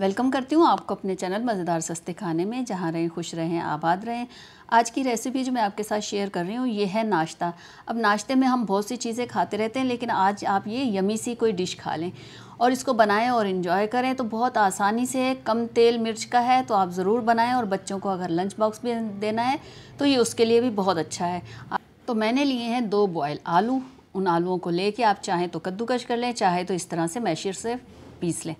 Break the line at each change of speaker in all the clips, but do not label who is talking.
welcome करती हूँ आपको अपने चैनल मज़ेदार सस्ते खाने में जहाँ रहें खुश रहें आबाद रहें आज की रेसिपी जो मैं आपके साथ शेयर कर रही हूँ ये है नाश्ता अब नाश्ते में हम बहुत सी चीज़ें खाते रहते हैं लेकिन आज आप ये यमी सी कोई डिश खा लें और इसको बनाएं और इन्जॉय करें तो बहुत आसानी से कम तेल मिर्च का है तो आप ज़रूर बनाएँ और बच्चों को अगर लंच बॉक्स भी देना है तो ये उसके लिए भी बहुत अच्छा है तो मैंने लिए हैं दो बॉयल आलू उन आलुओं को लेके आप चाहें तो कद्दूकश कर लें चाहे तो इस तरह से मैशर से पीस लें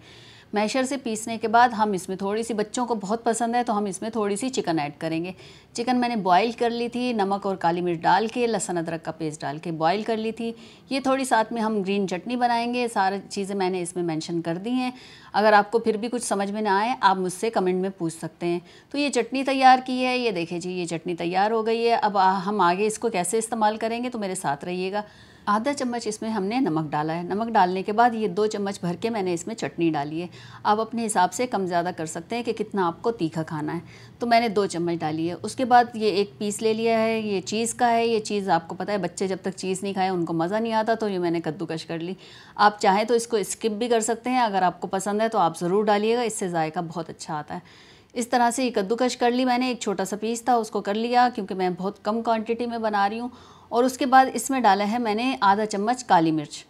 मैशर से पीसने के बाद हम इसमें थोड़ी सी बच्चों को बहुत पसंद है तो हम इसमें थोड़ी सी चिकन ऐड करेंगे चिकन मैंने बॉईल कर ली थी नमक और काली मिर्च डाल के लहसुन अदरक का पेस्ट डाल के बॉईल कर ली थी ये थोड़ी साथ में हम ग्रीन चटनी बनाएंगे सारी चीज़ें मैंने इसमें मैंशन कर दी हैं अगर आपको फिर भी कुछ समझ में ना आए आप मुझसे कमेंट में पूछ सकते हैं तो ये चटनी तैयार की है ये देखे जी ये चटनी तैयार हो गई है अब हम आगे इसको कैसे इस्तेमाल करेंगे तो मेरे साथ रहिएगा आधा चम्मच इसमें हमने नमक डाला है नमक डालने के बाद ये दो चम्मच भर के मैंने इसमें चटनी डाली है आप अपने हिसाब से कम ज़्यादा कर सकते हैं कि कितना आपको तीखा खाना है तो मैंने दो चम्मच डाली है उसके बाद ये एक पीस ले लिया है ये चीज़ का है ये चीज़ आपको पता है बच्चे जब तक चीज़ नहीं खाए उनको मज़ा नहीं आता तो ये मैंने कद्दूकश कर ली आप चाहें तो इसको स्किप भी कर सकते हैं अगर आपको पसंद है तो आप ज़रूर डालिएगा इससे जायका बहुत अच्छा आता है इस तरह से ये कद्दूकश कर ली मैंने एक छोटा सा पीस था उसको कर लिया क्योंकि मैं बहुत कम क्वान्टिटी में बना रही हूँ और उसके बाद इसमें डाला है मैंने आधा चम्मच काली मिर्च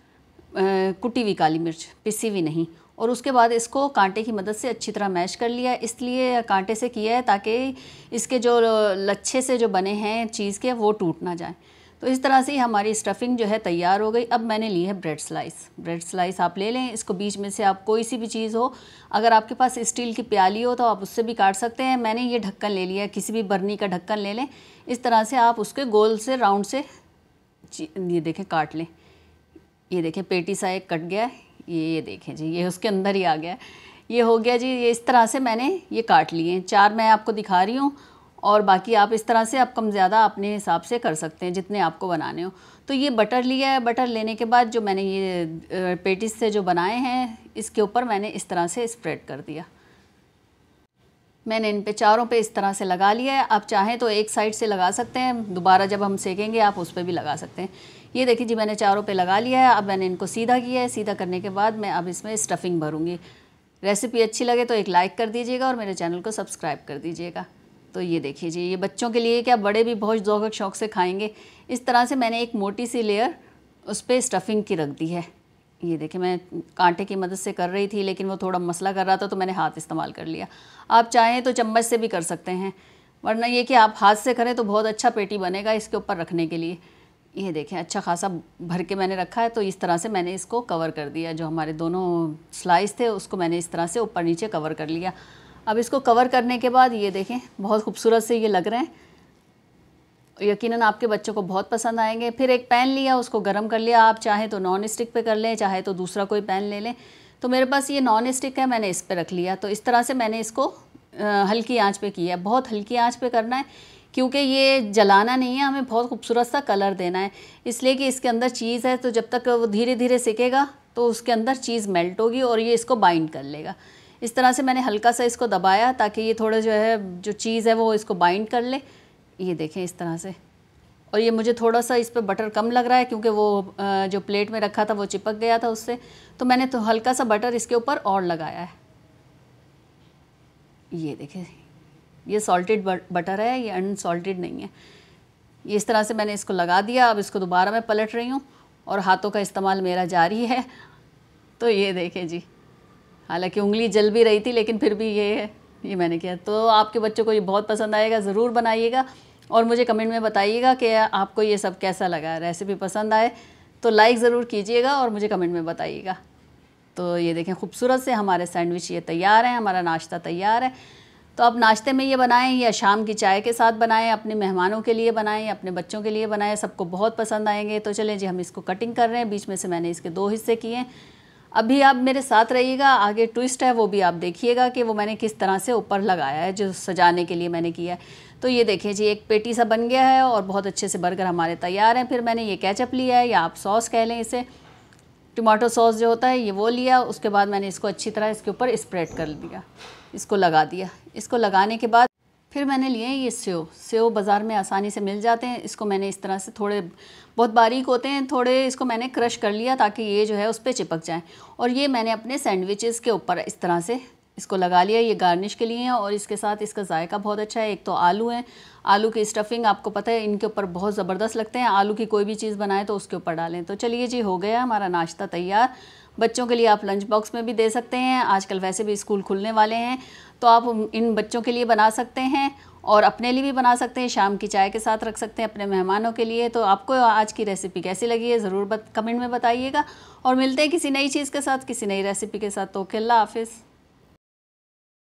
कुटी हुई काली मिर्च पिसी हुई नहीं और उसके बाद इसको कांटे की मदद से अच्छी तरह मैश कर लिया इसलिए कांटे से किया है ताकि इसके जो लच्छे से जो बने हैं चीज़ के वो टूट ना जाए तो इस तरह से हमारी स्टफ़िंग जो है तैयार हो गई अब मैंने ली है ब्रेड स्लाइस ब्रेड स्लाइस आप ले लें इसको बीच में से आप कोई सी भी चीज़ हो अगर आपके पास स्टील की प्याली हो तो आप उससे भी काट सकते हैं मैंने ये ढक्कन ले लिया किसी भी बर्नी का ढक्कन ले लें इस तरह से आप उसके गोल से राउंड से ये देखें काट लें ये देखें पेटी सा एक कट गया ये ये देखें जी ये उसके अंदर ही आ गया ये हो गया जी ये इस तरह से मैंने ये काट लिए चार मैं आपको दिखा रही हूँ और बाकी आप इस तरह से आप कम ज़्यादा अपने हिसाब से कर सकते हैं जितने आपको बनाने हो तो ये बटर लिया है बटर लेने के बाद जो मैंने ये पेटिस से जो बनाए हैं इसके ऊपर मैंने इस तरह से स्प्रेड कर दिया मैंने इन पे चारों पे इस तरह से लगा लिया है आप चाहें तो एक साइड से लगा सकते हैं दोबारा जब हम सेकेंगे आप उस पर भी लगा सकते हैं ये देखिए जी मैंने चारों पे लगा लिया है अब मैंने इनको सीधा किया है सीधा करने के बाद मैं अब इसमें स्टफ़िंग भरूँगी रेसिपी अच्छी लगे तो एक लाइक कर दीजिएगा और मेरे चैनल को सब्सक्राइब कर दीजिएगा तो ये देखिए जी ये बच्चों के लिए क्या बड़े भी बहुत जौक शौक से खाएंगे इस तरह से मैंने एक मोटी सी लेयर उस पर स्टफिंग की रख दी है ये देखिए मैं कांटे की मदद से कर रही थी लेकिन वो थोड़ा मसला कर रहा था तो मैंने हाथ इस्तेमाल कर लिया आप चाहें तो चम्मच से भी कर सकते हैं वरना ये कि आप हाथ से करें तो बहुत अच्छा पेटी बनेगा इसके ऊपर रखने के लिए ये देखें अच्छा खासा भर के मैंने रखा है तो इस तरह से मैंने इसको कवर कर दिया जो हमारे दोनों स्लाइस थे उसको मैंने इस तरह से ऊपर नीचे कवर कर लिया अब इसको कवर करने के बाद ये देखें बहुत खूबसूरत से ये लग रहे हैं यकीनन आपके बच्चों को बहुत पसंद आएंगे फिर एक पैन लिया उसको गर्म कर लिया आप चाहे तो नॉन स्टिक पे कर लें चाहे तो दूसरा कोई पैन ले लें तो मेरे पास ये नॉन स्टिक है मैंने इस पर रख लिया तो इस तरह से मैंने इसको हल्की आंच पे किया है बहुत हल्की आंच पे करना है क्योंकि ये जलाना नहीं है हमें बहुत खूबसूरत सा कलर देना है इसलिए कि इसके अंदर चीज़ है तो जब तक वो धीरे धीरे सिकेगा तो उसके अंदर चीज़ मेल्ट होगी और ये इसको बाइंड कर लेगा इस तरह से मैंने हल्का सा इसको दबाया ताकि ये थोड़ा जो है जो चीज़ है वो इसको बाइंड कर ले ये देखें इस तरह से और ये मुझे थोड़ा सा इस पर बटर कम लग रहा है क्योंकि वो जो प्लेट में रखा था वो चिपक गया था उससे तो मैंने तो हल्का सा बटर इसके ऊपर और लगाया है ये देखें ये सॉल्टेड बटर है ये अनसॉल्टेड नहीं है ये इस तरह से मैंने इसको लगा दिया अब इसको दोबारा मैं पलट रही हूँ और हाथों का इस्तेमाल मेरा जारी है तो ये देखें जी हालांकि उंगली जल भी रही थी लेकिन फिर भी ये है ये मैंने किया तो आपके बच्चों को ये बहुत पसंद आएगा ज़रूर बनाइएगा और मुझे कमेंट में बताइएगा कि आपको ये सब कैसा लगा रेसिपी पसंद आए तो लाइक ज़रूर कीजिएगा और मुझे कमेंट में बताइएगा तो ये देखें खूबसूरत से हमारे सैंडविच ये तैयार हैं हमारा नाश्ता तैयार है तो आप नाश्ते में ये बनाएं या शाम की चाय के साथ बनाएं अपने मेहमानों के लिए बनाएं अपने बच्चों के लिए बनाएं सबको बहुत पसंद आएंगे तो चलें जी हम इसको कटिंग कर रहे हैं बीच में से मैंने इसके दो हिस्से किए हैं अभी आप मेरे साथ रहिएगा आगे ट्विस्ट है वो भी आप देखिएगा कि वो मैंने किस तरह से ऊपर लगाया है जो सजाने के लिए मैंने किया है तो ये देखिए जी एक पेटी सा बन गया है और बहुत अच्छे से बर्गर हमारे तैयार हैं फिर मैंने ये कैचअप लिया है या आप सॉस कह लें इसे टमाटो सॉस जो होता है ये वो लिया उसके बाद मैंने इसको अच्छी तरह इसके ऊपर स्प्रेड कर दिया इसको लगा दिया इसको लगाने के बाद फिर मैंने लिए ये सेव सेव बाज़ार में आसानी से मिल जाते हैं इसको मैंने इस तरह से थोड़े बहुत बारीक होते हैं थोड़े इसको मैंने क्रश कर लिया ताकि ये जो है उस पर चिपक जाए और ये मैंने अपने सैंडविचेस के ऊपर इस तरह से इसको लगा लिया ये गार्निश के लिए हैं और इसके साथ इसका जायका बहुत अच्छा है एक तो आलू है आलू की स्टफिंग आपको पता है इनके ऊपर बहुत ज़बरदस्त लगते हैं आलू की कोई भी चीज़ बनाए तो उसके ऊपर डालें तो चलिए जी हो गया हमारा नाश्ता तैयार बच्चों के लिए आप लंच बॉक्स में भी दे सकते हैं आजकल वैसे भी स्कूल खुलने वाले हैं तो आप इन बच्चों के लिए बना सकते हैं और अपने लिए भी बना सकते हैं शाम की चाय के साथ रख सकते हैं अपने मेहमानों के लिए तो आपको आज की रेसिपी कैसी लगी है ज़रूर बत, कमेंट में बताइएगा और मिलते हैं किसी नई चीज़ के साथ किसी नई रेसिपी के साथ तो खिल्ला हाफिज़